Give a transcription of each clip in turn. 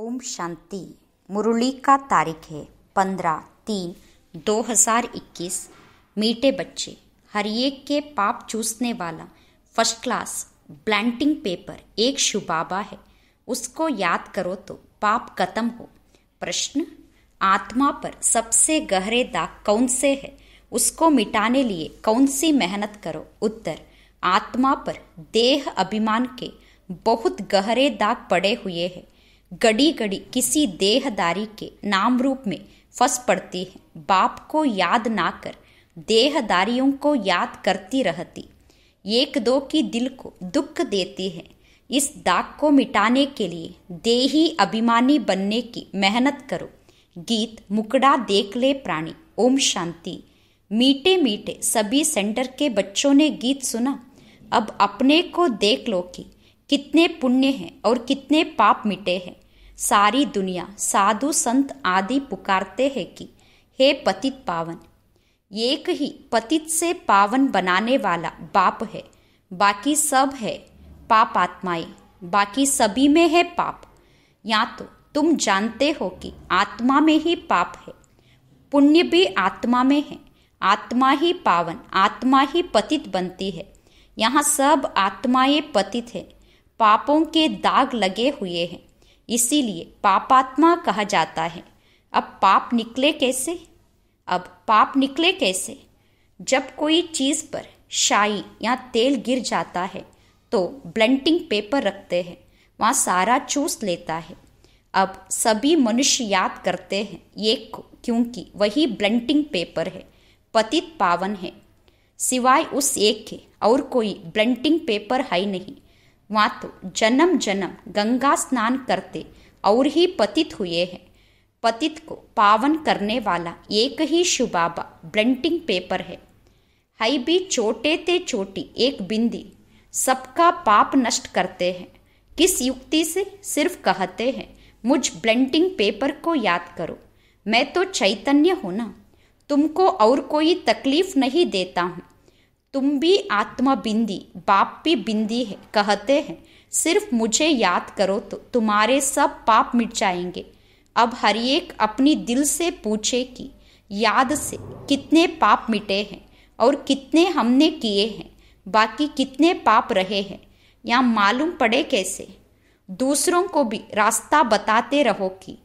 ओम शांति मुरली का तारीख है पंद्रह तीन दो हजार इक्कीस मीठे बच्चे एक के पाप चूसने वाला फर्स्ट क्लास ब्लैंटिंग पेपर एक शुबाबा है उसको याद करो तो पाप खत्म हो प्रश्न आत्मा पर सबसे गहरे दाग कौन से है उसको मिटाने लिए कौन सी मेहनत करो उत्तर आत्मा पर देह अभिमान के बहुत गहरे दाग पड़े हुए हैं गड़ी घड़ी किसी देहदारी के नाम रूप में फंस पड़ती है बाप को याद ना कर देहदारियों को याद करती रहती एक दो की दिल को दुख देती है इस दाग को मिटाने के लिए देही अभिमानी बनने की मेहनत करो गीत मुकड़ा देख ले प्राणी ओम शांति मीठे मीठे सभी सेंटर के बच्चों ने गीत सुना अब अपने को देख लो कि कितने पुण्य हैं और कितने पाप मिटे हैं सारी दुनिया साधु संत आदि पुकारते हैं कि हे पतित पावन एक ही पतित से पावन बनाने वाला बाप है बाकी सब है पाप आत्माएं बाकी सभी में है पाप या तो तुम जानते हो कि आत्मा में ही पाप है पुण्य भी आत्मा में है आत्मा ही पावन आत्मा ही पतित बनती है यहाँ सब आत्माएं पतित है पापों के दाग लगे हुए हैं इसीलिए पापात्मा कहा जाता है अब पाप निकले कैसे अब पाप निकले कैसे जब कोई चीज़ पर शाही या तेल गिर जाता है तो ब्लेंटिंग पेपर रखते हैं वहाँ सारा चूस लेता है अब सभी मनुष्य याद करते हैं ये क्योंकि वही ब्लेंटिंग पेपर है पतित पावन है सिवाय उस एक के और कोई ब्लेंटिंग पेपर है नहीं मातु जन्म जन्म गंगा स्नान करते और ही पतित हुए हैं पतित को पावन करने वाला एक ही शुबाबा ब्लेंटिंग पेपर है हई भी छोटे ते छोटी एक बिंदी सबका पाप नष्ट करते हैं किस युक्ति से सिर्फ कहते हैं मुझ ब्लेंटिंग पेपर को याद करो मैं तो चैतन्य हूँ ना तुमको और कोई तकलीफ नहीं देता हूँ तुम भी आत्मा बिंदी बाप भी बिंदी है कहते हैं सिर्फ मुझे याद करो तो तुम्हारे सब पाप मिट जाएंगे अब हर एक अपनी दिल से पूछे कि याद से कितने पाप मिटे हैं और कितने हमने किए हैं बाकी कितने पाप रहे हैं या मालूम पड़े कैसे दूसरों को भी रास्ता बताते रहो कि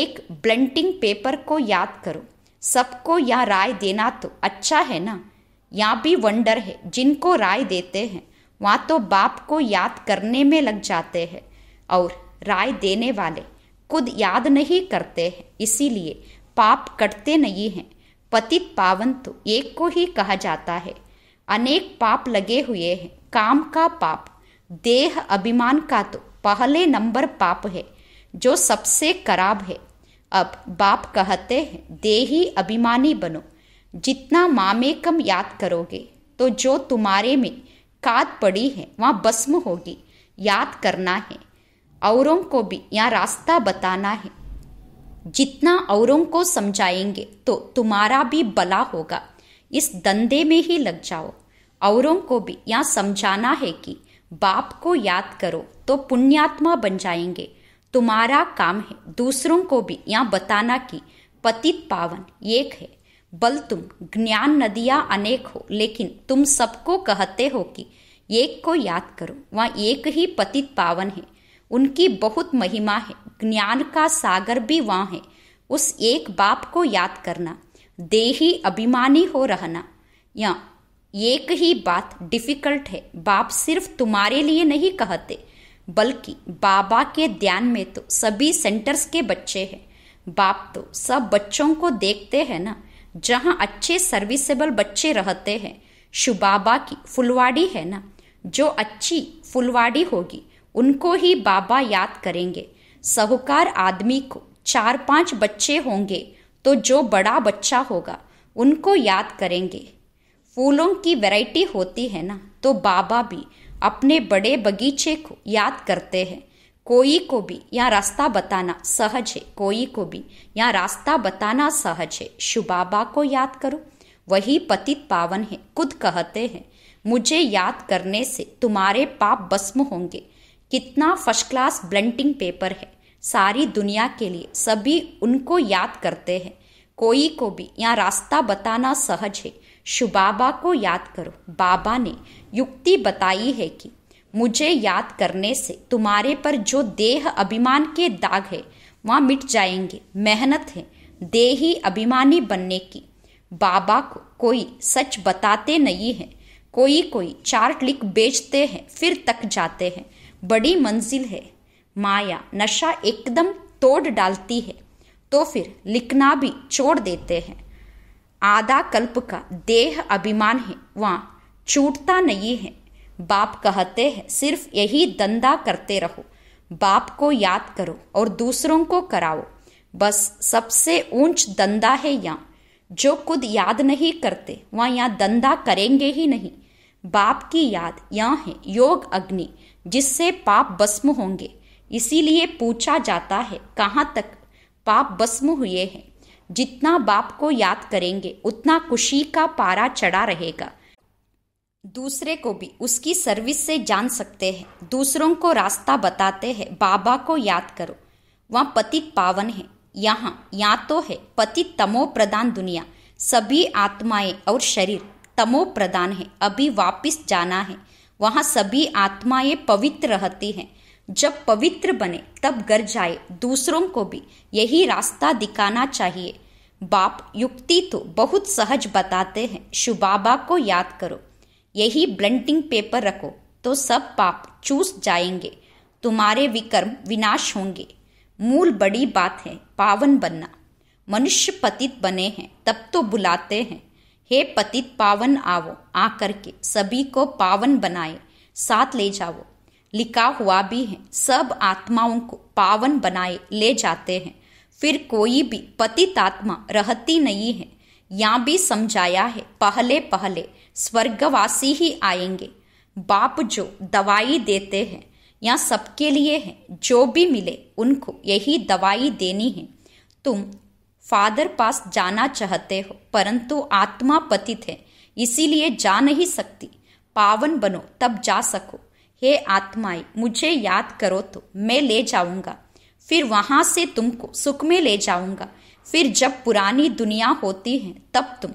एक ब्लंटिंग पेपर को याद करो सबको यह राय देना तो अच्छा है ना या भी वंडर है जिनको राय देते हैं वहाँ तो बाप को याद करने में लग जाते हैं और राय देने वाले खुद याद नहीं करते हैं इसीलिए पाप कटते नहीं हैं पतित पावन तो एक को ही कहा जाता है अनेक पाप लगे हुए हैं काम का पाप देह अभिमान का तो पहले नंबर पाप है जो सबसे खराब है अब बाप कहते हैं देही अभिमानी बनो जितना मामेकम याद करोगे तो जो तुम्हारे में काद पड़ी है वहाँ भस्म होगी याद करना है औरों को भी यहाँ रास्ता बताना है जितना औरों को समझाएंगे तो तुम्हारा भी भला होगा इस धंधे में ही लग जाओ औरों को भी यहाँ समझाना है कि बाप को याद करो तो पुण्यात्मा बन जाएंगे तुम्हारा काम है दूसरों को भी यहाँ बताना कि पतित पावन एक है बल तुम ज्ञान नदिया अनेक हो लेकिन तुम सबको कहते हो कि एक को याद करो वह एक ही पतित पावन है उनकी बहुत महिमा है ज्ञान का सागर भी वहाँ है उस एक बाप को याद करना देही अभिमानी हो रहना या एक ही बात डिफिकल्ट है बाप सिर्फ तुम्हारे लिए नहीं कहते बल्कि बाबा के ध्यान में तो सभी सेंटर्स के बच्चे हैं बाप तो सब बच्चों को देखते हैं ना जहाँ अच्छे सर्विसेबल बच्चे रहते हैं शुबाबा की फुलवाड़ी है ना जो अच्छी फुलवाड़ी होगी उनको ही बाबा याद करेंगे साहूकार आदमी को चार पांच बच्चे होंगे तो जो बड़ा बच्चा होगा उनको याद करेंगे फूलों की वैरायटी होती है ना तो बाबा भी अपने बड़े बगीचे को याद करते हैं कोई को भी या रास्ता बताना सहज है कोई को भी या रास्ता बताना सहज है शुबाबा को याद करो वही पतित पावन है खुद कहते हैं मुझे याद करने से तुम्हारे पाप भस्म होंगे कितना फर्स्ट क्लास ब्लेंटिंग पेपर है सारी दुनिया के लिए सभी उनको याद करते हैं कोई को भी या रास्ता बताना सहज है शुबाबा को याद करो बाबा ने युक्ति बताई है कि मुझे याद करने से तुम्हारे पर जो देह अभिमान के दाग है वहाँ मिट जाएंगे मेहनत है देही अभिमानी बनने की बाबा को कोई सच बताते नहीं है कोई कोई चार्ट लिख बेचते हैं फिर तक जाते हैं बड़ी मंजिल है माया नशा एकदम तोड़ डालती है तो फिर लिखना भी छोड़ देते हैं आधा कल्प का देह अभिमान है वहाँ छूटता नहीं है बाप कहते हैं सिर्फ यही धंधा करते रहो बाप को याद करो और दूसरों को कराओ बस सबसे ऊंच धंधा है यहाँ जो खुद याद नहीं करते वह यहाँ धंधा करेंगे ही नहीं बाप की याद यहाँ है योग अग्नि जिससे पाप भस्म होंगे इसीलिए पूछा जाता है कहाँ तक पाप भस्म हुए हैं जितना बाप को याद करेंगे उतना खुशी का पारा चढ़ा रहेगा दूसरे को भी उसकी सर्विस से जान सकते हैं दूसरों को रास्ता बताते हैं बाबा को याद करो वहाँ पतित पावन है यहाँ या तो है पतित तमो प्रदान दुनिया सभी आत्माएं और शरीर तमो प्रदान है अभी वापिस जाना है वहाँ सभी आत्माएं पवित्र रहती हैं जब पवित्र बने तब घर जाए दूसरों को भी यही रास्ता दिखाना चाहिए बाप युक्ति तो बहुत सहज बताते हैं शुबाबा को याद करो यही ब्लंटिंग पेपर रखो तो सब पाप चूस जाएंगे तुम्हारे विकर्म विनाश होंगे मूल बड़ी बात है पावन बनना मनुष्य पतित बने हैं तब तो बुलाते हैं हे पतित पावन आवो आकर के सभी को पावन बनाए साथ ले जाओ लिखा हुआ भी है सब आत्माओं को पावन बनाए ले जाते हैं फिर कोई भी पतित आत्मा रहती नहीं है यहाँ भी समझाया है पहले पहले स्वर्गवासी ही आएंगे बाप जो दवाई देते हैं या सबके लिए है जो भी मिले उनको यही दवाई देनी है तुम फादर पास जाना चाहते हो परंतु आत्मा पतित है इसीलिए जा नहीं सकती पावन बनो तब जा सको हे आत्माएं मुझे याद करो तो मैं ले जाऊंगा फिर वहां से तुमको सुख में ले जाऊंगा फिर जब पुरानी दुनिया होती है तब तुम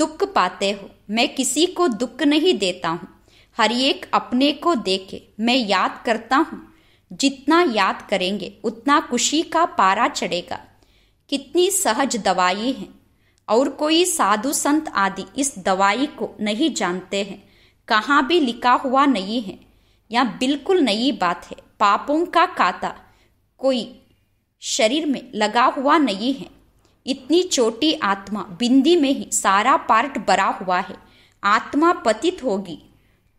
दुख पाते हो मैं किसी को दुख नहीं देता हूँ हर एक अपने को देखे मैं याद करता हूँ जितना याद करेंगे उतना खुशी का पारा चढ़ेगा कितनी सहज दवाई है और कोई साधु संत आदि इस दवाई को नहीं जानते हैं कहाँ भी लिखा हुआ नहीं है यह बिल्कुल नई बात है पापों का काता कोई शरीर में लगा हुआ नहीं है इतनी छोटी आत्मा बिंदी में ही सारा पार्ट बरा हुआ है आत्मा पतित होगी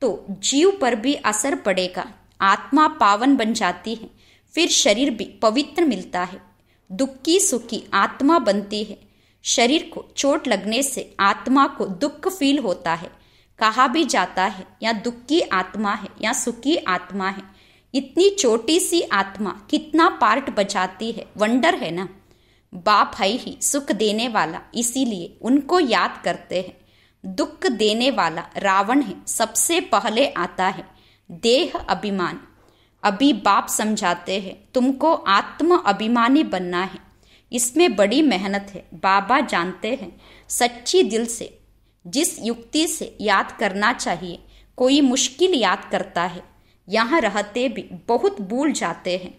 तो जीव पर भी असर पड़ेगा आत्मा पावन बन जाती है फिर शरीर भी पवित्र मिलता है दुखी सुखी आत्मा बनती है शरीर को चोट लगने से आत्मा को दुख फील होता है कहा भी जाता है या दुख की आत्मा है या सुखी आत्मा है इतनी छोटी सी आत्मा कितना पार्ट बचाती है वंडर है ना बाप है ही सुख देने वाला इसीलिए उनको याद करते हैं दुख देने वाला रावण है सबसे पहले आता है देह अभिमान अभी बाप समझाते हैं तुमको आत्म अभिमानी बनना है इसमें बड़ी मेहनत है बाबा जानते हैं सच्ची दिल से जिस युक्ति से याद करना चाहिए कोई मुश्किल याद करता है यहाँ रहते भी बहुत भूल जाते हैं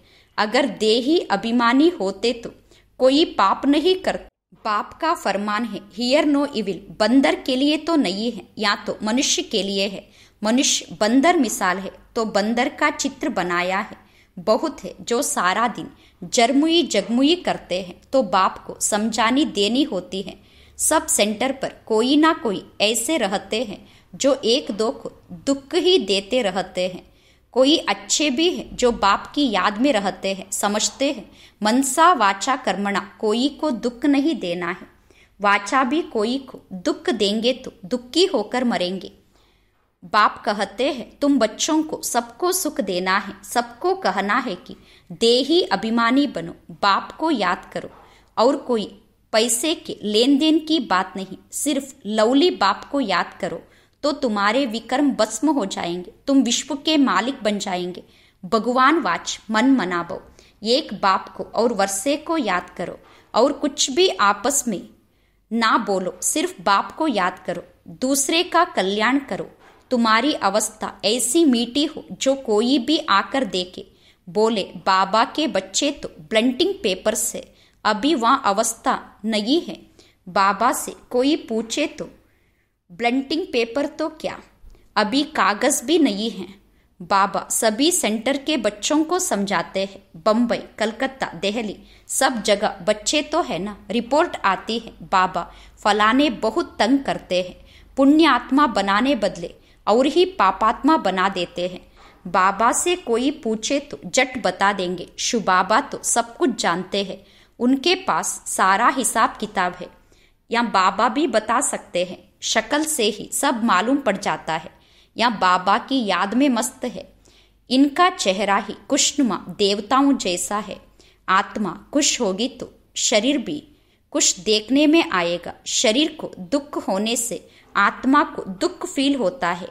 अगर देही अभिमानी होते तो कोई पाप नहीं कर पाप का फरमान है हियर नो इविल बंदर के लिए तो नहीं है या तो मनुष्य के लिए है मनुष्य बंदर मिसाल है तो बंदर का चित्र बनाया है बहुत है जो सारा दिन जरमुई जगमुई करते हैं तो बाप को समझानी देनी होती है सब सेंटर पर कोई ना कोई ऐसे रहते हैं जो एक दो को दुख ही देते रहते हैं कोई अच्छे भी है जो बाप की याद में रहते हैं समझते हैं मनसा वाचा कर्मणा कोई को दुख नहीं देना है वाचा भी कोई को दुख देंगे तो दुखी होकर मरेंगे बाप कहते हैं तुम बच्चों को सबको सुख देना है सबको कहना है कि देही अभिमानी बनो बाप को याद करो और कोई पैसे के लेन देन की बात नहीं सिर्फ लवली बाप को याद करो तो तुम्हारे विक्रम भस्म हो जाएंगे तुम विश्व के मालिक बन जाएंगे भगवान वाच मन बो एक बाप को और वर्षे को याद करो और कुछ भी आपस में ना बोलो सिर्फ बाप को याद करो दूसरे का कल्याण करो तुम्हारी अवस्था ऐसी मीठी हो जो कोई भी आकर देखे बोले बाबा के बच्चे तो ब्लंटिंग पेपर से अभी वह अवस्था नहीं है बाबा से कोई पूछे तो ब्लंटिंग पेपर तो क्या अभी कागज भी नहीं है बाबा सभी सेंटर के बच्चों को समझाते हैं बम्बई कलकत्ता देहली सब जगह बच्चे तो है ना रिपोर्ट आती है बाबा फलाने बहुत तंग करते हैं पुण्य आत्मा बनाने बदले और ही पापात्मा बना देते हैं बाबा से कोई पूछे तो जट बता देंगे शु बाबा तो सब कुछ जानते हैं उनके पास सारा हिसाब किताब है या बाबा भी बता सकते हैं शक्ल से ही सब मालूम पड़ जाता है या बाबा की याद में मस्त है इनका चेहरा ही कुशनुमा देवताओं जैसा है आत्मा कुश होगी तो शरीर भी कुछ देखने में आएगा शरीर को दुख होने से आत्मा को दुख फील होता है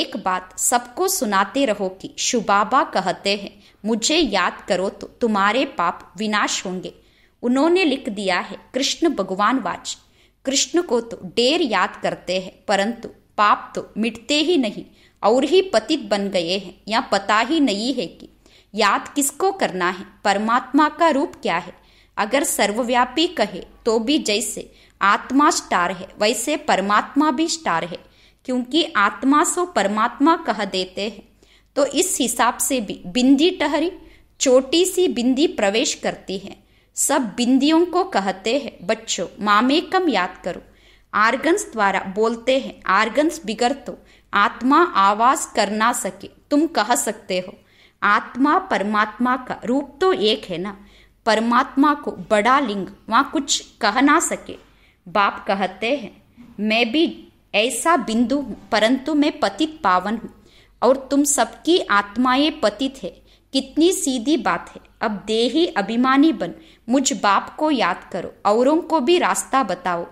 एक बात सबको सुनाते रहो कि शुबाबा कहते हैं मुझे याद करो तो तुम्हारे पाप विनाश होंगे उन्होंने लिख दिया है कृष्ण भगवान वाच कृष्ण को तो ढेर याद करते हैं परंतु पाप तो मिटते ही नहीं और ही पतित बन गए हैं या पता ही नहीं है कि याद किसको करना है परमात्मा का रूप क्या है अगर सर्वव्यापी कहे तो भी जैसे आत्मा स्टार है वैसे परमात्मा भी स्टार है क्योंकि आत्मा सो परमात्मा कह देते हैं तो इस हिसाब से भी बिंदी टहरी छोटी सी बिंदी प्रवेश करती है सब बिंदियों को कहते हैं बच्चों कम याद करो आर्गन्स द्वारा बोलते हैं आर्गन्स बिगड़ तो आत्मा आवाज करना सके तुम कह सकते हो आत्मा परमात्मा का रूप तो एक है ना परमात्मा को बड़ा लिंग वहाँ कुछ कह ना सके बाप कहते हैं मैं भी ऐसा बिंदु हूँ परंतु मैं पतित पावन हूँ और तुम सबकी आत्माएं पतित है कितनी सीधी बात है अब देही अभिमानी बन मुझ बाप को याद करो औरों को भी रास्ता बताओ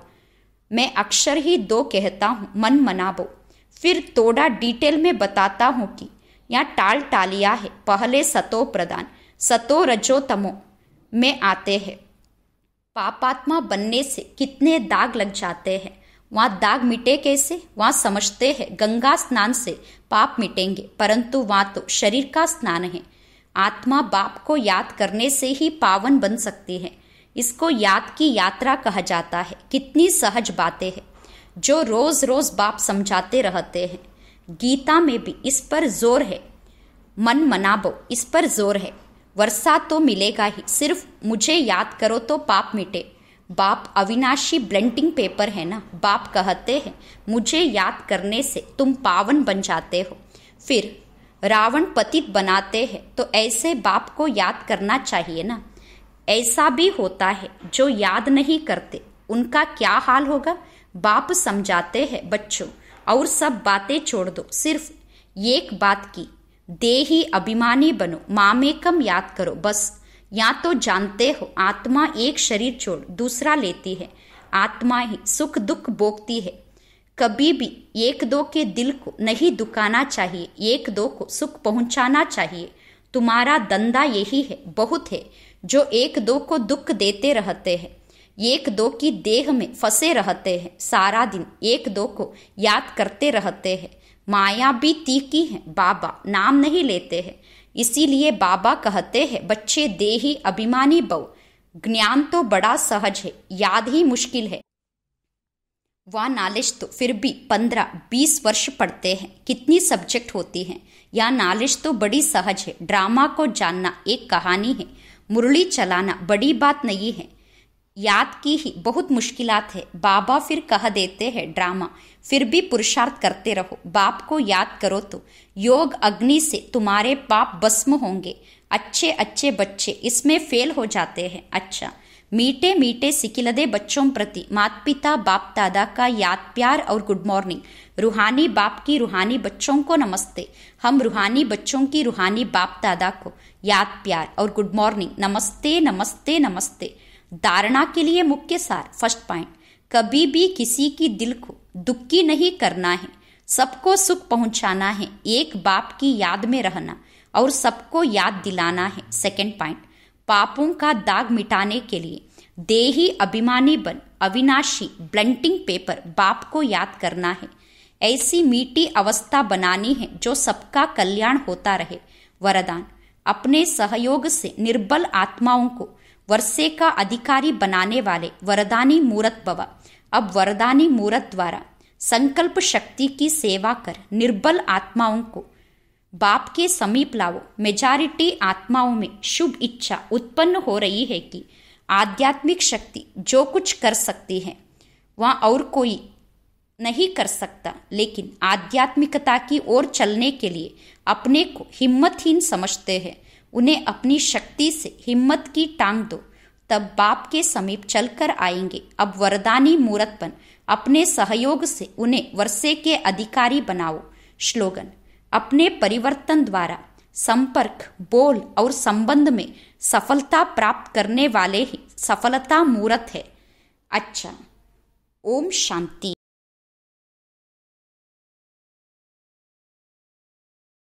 मैं अक्षर ही दो कहता हूँ मन मनाबो फिर थोड़ा डिटेल में बताता हूँ कि यहाँ टाल टालिया है पहले सतो प्रदान सतो रजो तमो में आते हैं पापात्मा बनने से कितने दाग लग जाते हैं वहाँ दाग मिटे कैसे वहाँ समझते हैं गंगा स्नान से पाप मिटेंगे परंतु वहाँ तो शरीर का स्नान है आत्मा बाप को याद करने से ही पावन बन सकती है इसको याद की यात्रा कहा जाता है कितनी सहज बातें हैं जो रोज रोज बाप समझाते रहते हैं गीता में भी इस पर जोर है मन मनाबो इस पर जोर है वर्षा तो मिलेगा ही सिर्फ मुझे याद करो तो पाप मिटे बाप अविनाशी ब्लेंटिंग पेपर है ना बाप कहते हैं मुझे याद करने से तुम पावन बन जाते हो फिर रावण पतित बनाते हैं तो ऐसे बाप को याद करना चाहिए ना ऐसा भी होता है जो याद नहीं करते उनका क्या हाल होगा बाप समझाते हैं बच्चों और सब बातें छोड़ दो सिर्फ एक बात की दे ही अभिमानी बनो मामे कम याद करो बस या तो जानते हो आत्मा एक शरीर छोड़ दूसरा लेती है आत्मा ही सुख दुख भोगती है कभी भी एक दो के दिल को नहीं दुखाना चाहिए एक दो को सुख पहुंचाना चाहिए तुम्हारा धंधा यही है बहुत है जो एक दो को दुख देते रहते हैं एक दो की देह में फंसे रहते हैं सारा दिन एक दो को याद करते रहते हैं माया भी तीखी है बाबा नाम नहीं लेते हैं इसीलिए बाबा कहते हैं बच्चे देही अभिमानी बहु ज्ञान तो बड़ा सहज है याद ही मुश्किल है वह नॉलेज तो फिर भी पंद्रह बीस वर्ष पढ़ते हैं कितनी सब्जेक्ट होती हैं यह नॉलेज तो बड़ी सहज है ड्रामा को जानना एक कहानी है मुरली चलाना बड़ी बात नहीं है याद की ही बहुत मुश्किलात है बाबा फिर कह देते हैं ड्रामा फिर भी पुरुषार्थ करते रहो बाप को याद करो तो योग अग्नि से तुम्हारे पाप भस्म होंगे अच्छे अच्छे बच्चे इसमें फेल हो जाते हैं अच्छा मीटे मीटे सिकिलदे बच्चों प्रति मात पिता बाप दादा का याद प्यार और गुड मॉर्निंग रूहानी बाप की रूहानी बच्चों को नमस्ते हम रूहानी बच्चों की रूहानी बाप दादा को याद प्यार और गुड मॉर्निंग नमस्ते नमस्ते नमस्ते धारणा के लिए मुख्य सार फर्स्ट पॉइंट कभी भी किसी की दिल को दुखी नहीं करना है सबको सुख पहुंचाना है एक बाप की याद में रहना और सबको याद दिलाना है सेकेंड पॉइंट पापों का दाग मिटाने के लिए देही अभिमानी बन अविनाशी ब्लंटिंग पेपर बाप को याद करना है ऐसी मीठी अवस्था बनानी है जो सबका कल्याण होता रहे वरदान अपने सहयोग से निर्बल आत्माओं को वर्षे का अधिकारी बनाने वाले वरदानी मूरत बवा अब वरदानी मूरत द्वारा संकल्प शक्ति की सेवा कर निर्बल आत्माओं को बाप के समीप लाओ मेजॉरिटी आत्माओं में शुभ इच्छा उत्पन्न हो रही है कि आध्यात्मिक शक्ति जो कुछ कर सकती है वह और कोई नहीं कर सकता लेकिन आध्यात्मिकता की ओर चलने के लिए अपने को हिम्मतहीन समझते हैं उन्हें अपनी शक्ति से हिम्मत की टांग दो तब बाप के समीप चलकर आएंगे अब वरदानी मूर्तपन अपने सहयोग से उन्हें वर्षे के अधिकारी बनाओ स्लोगन अपने परिवर्तन द्वारा संपर्क बोल और संबंध में सफलता प्राप्त करने वाले ही सफलता मूर्त है अच्छा ओम शांति